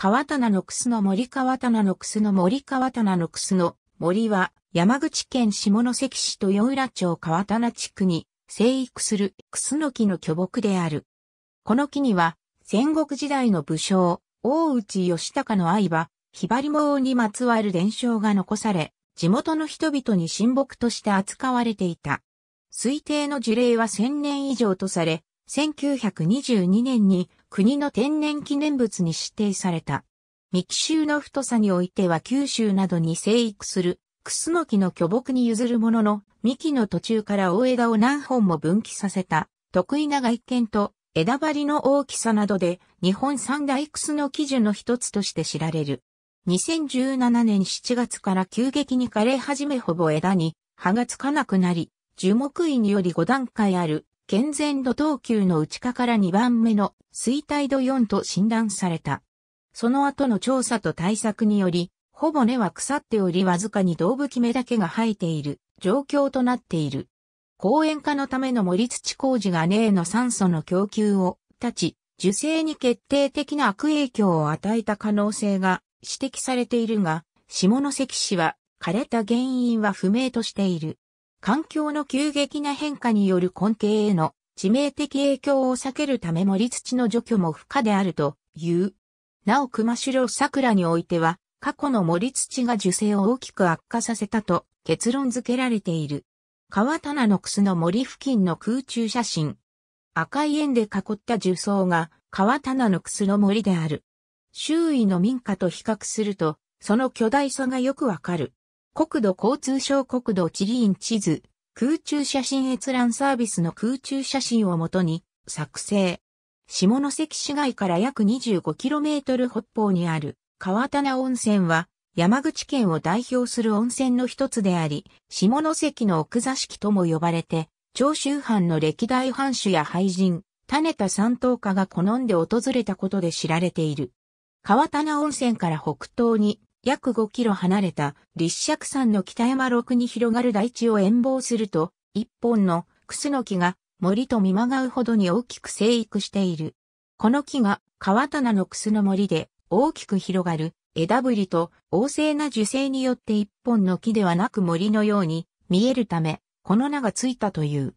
川棚の楠の森川棚の楠の森川棚の楠の森は山口県下関市と与浦町川棚地区に生育する楠の木の巨木である。この木には戦国時代の武将、大内義高の相場、ひばりもにまつわる伝承が残され、地元の人々に神木として扱われていた。推定の樹齢は1000年以上とされ、1922年に国の天然記念物に指定された。幹周の太さにおいては九州などに生育する、クスノキの巨木に譲るものの、幹の途中から大枝を何本も分岐させた、得意な外見と枝張りの大きさなどで、日本三大クスノキ樹の一つとして知られる。2017年7月から急激に枯れ始めほぼ枝に葉がつかなくなり、樹木医により5段階ある健全度等級の内科から2番目の衰退度4と診断された。その後の調査と対策により、ほぼ根は腐っておりわずかに動物目だけが生えている状況となっている。公園化のための森土工事が根への酸素の供給を立ち、受精に決定的な悪影響を与えた可能性が指摘されているが、下関市は枯れた原因は不明としている。環境の急激な変化による根底への致命的影響を避けるため森土の除去も不可であるという。なお熊代桜においては、過去の森土が樹勢を大きく悪化させたと結論付けられている。川棚の楠の森付近の空中写真。赤い円で囲った樹層が川棚の楠の森である。周囲の民家と比較すると、その巨大さがよくわかる。国土交通省国土地理院地図、空中写真閲覧サービスの空中写真をもとに作成。下関市街から約 25km 北方にある川棚温泉は山口県を代表する温泉の一つであり、下関の奥座敷とも呼ばれて、長州藩の歴代藩主や廃人、種田三島家が好んで訪れたことで知られている。川棚温泉から北東に約5キロ離れた立石山の北山麓に広がる大地を遠望すると、一本のクスノキが森と見まがうほどに大きく生育している。この木が川棚のクスの森で大きく広がる枝ぶりと旺盛な樹勢によって一本の木ではなく森のように見えるため、この名がついたという。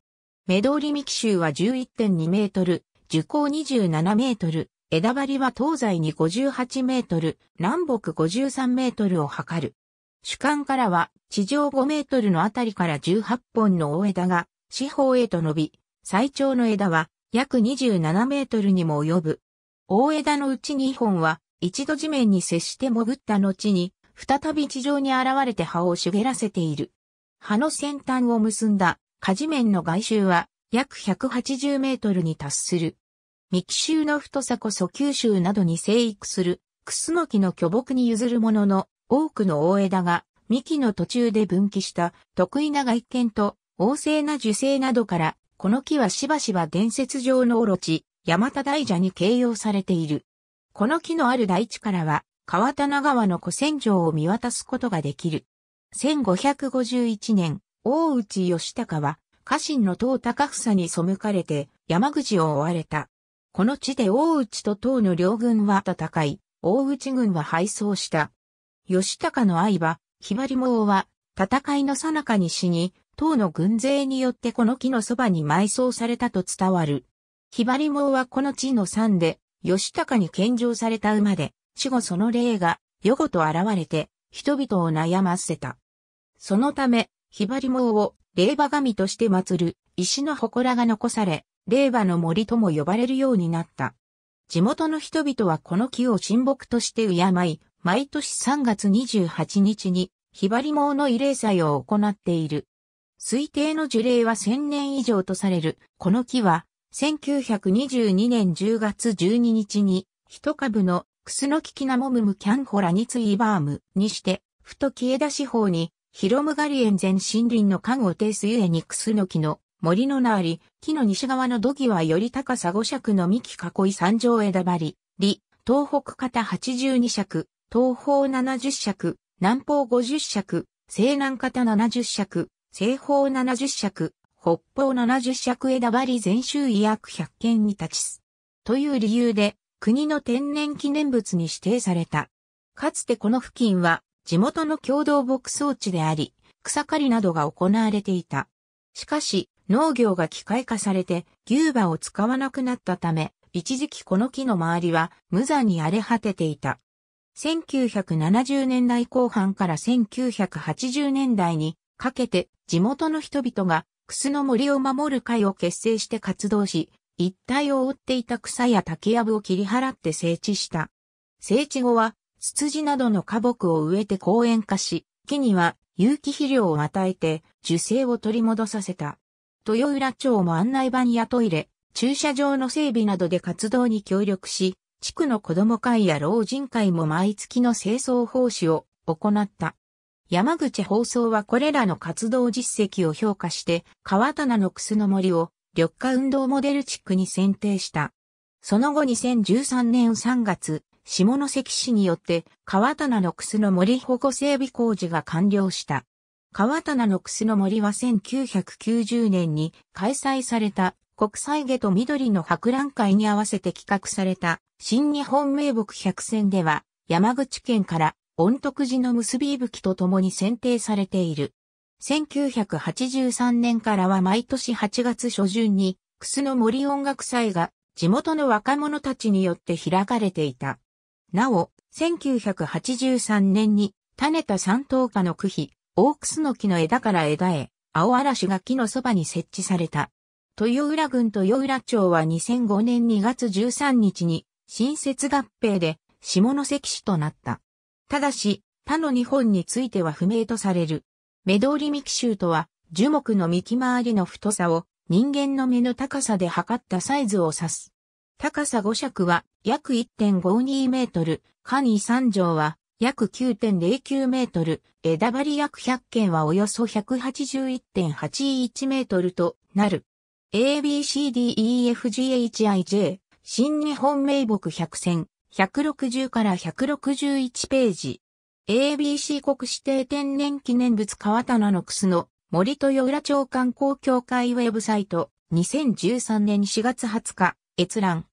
目通りリミキシュは11.2メートル、樹高27メートル、枝張りは東西に58メートル、南北53メートルを測る。主幹からは地上5メートルのあたりから18本の大枝が四方へと伸び、最長の枝は約27メートルにも及ぶ。大枝のうち2本は一度地面に接して潜った後に、再び地上に現れて葉を茂らせている。葉の先端を結んだ、果地面の外周は約180メートルに達する。幹州の太さこそ九州などに生育する、クスノキの巨木に譲るものの、多くの大枝が、幹の途中で分岐した得意な外見と旺盛な樹勢などから、この木はしばしば伝説上のオロチ、山田大蛇に形容されている。この木のある大地からは、川棚川の古戦場を見渡すことができる。1551年、大内義高は、家臣の党高房に背かれて山口を追われた。この地で大内と唐の両軍は戦い、大内軍は敗走した。義高の愛場、ひばり毛は、戦いの最中に死に、唐の軍勢によってこの木のそばに埋葬されたと伝わる。ひばり毛はこの地の山で、義高に献上された馬で、死後その霊が、余語と現れて、人々を悩ませた。そのため、ひばり毛を霊馬神として祀る、石の祠が残され、令和の森とも呼ばれるようになった。地元の人々はこの木を神木として敬い、毎年3月28日に、ひばり毛の慰霊祭を行っている。推定の樹齢は1000年以上とされる、この木は、1922年10月12日に、一株のクスノキキナモムムキャンホラニツイバームにして、ふとえ出し方に、ヒロムガリエン全森林の間をスゆえにクスノキの森のなあり、木の西側の土器はより高さ5尺の幹囲い三条枝張り、里、東北方82尺、東方70尺、南方50尺、西南方70尺、西方70尺、北方70尺枝張り全周囲約100件に立ちす。という理由で、国の天然記念物に指定された。かつてこの付近は、地元の共同牧草地であり、草刈りなどが行われていた。しかし、農業が機械化されて牛馬を使わなくなったため、一時期この木の周りは無残に荒れ果てていた。1970年代後半から1980年代にかけて地元の人々がクスの森を守る会を結成して活動し、一帯を覆っていた草や竹やぶを切り払って整地した。整地後は、ツツジなどの花木を植えて公園化し、木には有機肥料を与えて樹勢を取り戻させた。豊浦町も案内板やトイレ、駐車場の整備などで活動に協力し、地区の子ども会や老人会も毎月の清掃奉仕を行った。山口放送はこれらの活動実績を評価して、川棚の楠の森を緑化運動モデル地区に選定した。その後2013年3月、下関市によって川棚の楠の森保護整備工事が完了した。川棚の楠の森は1990年に開催された国際下と緑の博覧会に合わせて企画された新日本名木百選では山口県から御徳寺の結び吹きと共に選定されている。1983年からは毎年8月初旬に楠の森音楽祭が地元の若者たちによって開かれていた。なお、1983年に種田三等家の区費大クスの木の枝から枝へ、青嵐が木のそばに設置された。豊浦郡豊浦町は2005年2月13日に、新設合併で、下関市となった。ただし、他の日本については不明とされる。目通り幹周とは、樹木の幹回りの太さを、人間の目の高さで測ったサイズを指す。高さ5尺は約1.52メートル、下に3畳は約9.09メートル、枝張り約100件はおよそ181.81メートルとなる。ABCDEFGHIJ、新日本名木100選、160から161ページ。ABC 国指定天然記念物川棚の楠の森豊浦町観光協会ウェブサイト、2013年4月20日、閲覧。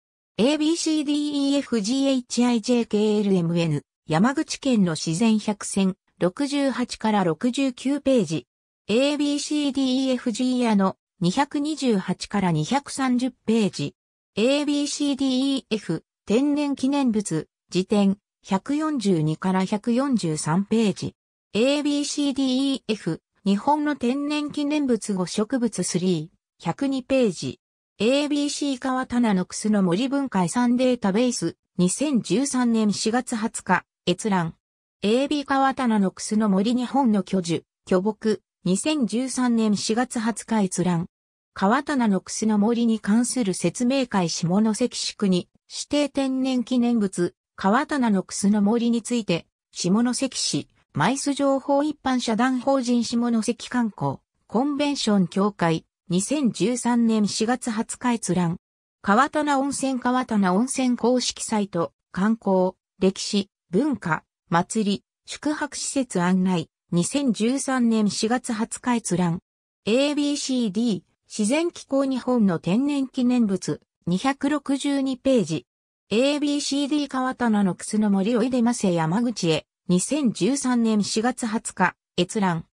ABCDEFGHIJKLMN 山口県の自然百選68から69ページ。ABCDEFG やの228から230ページ。ABCDEF 天然記念物辞典142から143ページ。ABCDEF 日本の天然記念物語植物3 102ページ。ABC 川棚のクスの森文解遺産データベース2013年4月20日。閲覧。AB 川棚のクスの森日本の巨樹、巨木、2013年4月20日閲覧。川棚のクスの森に関する説明会下関市国、指定天然記念物、川棚のクスの森について、下関市、マイス情報一般社団法人下関観光、コンベンション協会、2013年4月20日閲覧。川棚温泉川棚温泉公式サイト、観光、歴史、文化、祭り、宿泊施設案内、2013年4月20日閲覧。ABCD、自然気候日本の天然記念物、262ページ。ABCD 川棚の楠の森をいでませ山口へ、2013年4月20日、閲覧。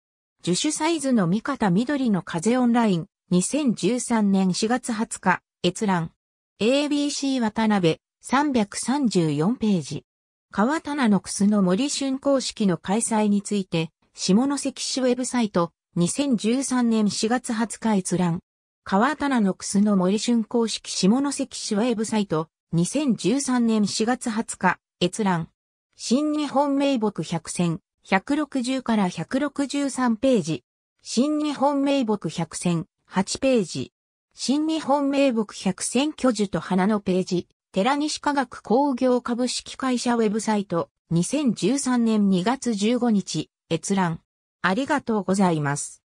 樹種サイズの見方緑の風オンライン、2013年4月20日、閲覧。ABC 渡辺、334ページ。川棚のくすの森春公式の開催について、下関市ウェブサイト、2013年4月20日閲覧。川棚のくすの森春公式下関市ウェブサイト、2013年4月20日、閲覧。新日本名木100選、160から163ページ。新日本名木100選、8ページ。新日本名木100選巨樹と花のページ。寺西科学工業株式会社ウェブサイト2013年2月15日閲覧ありがとうございます。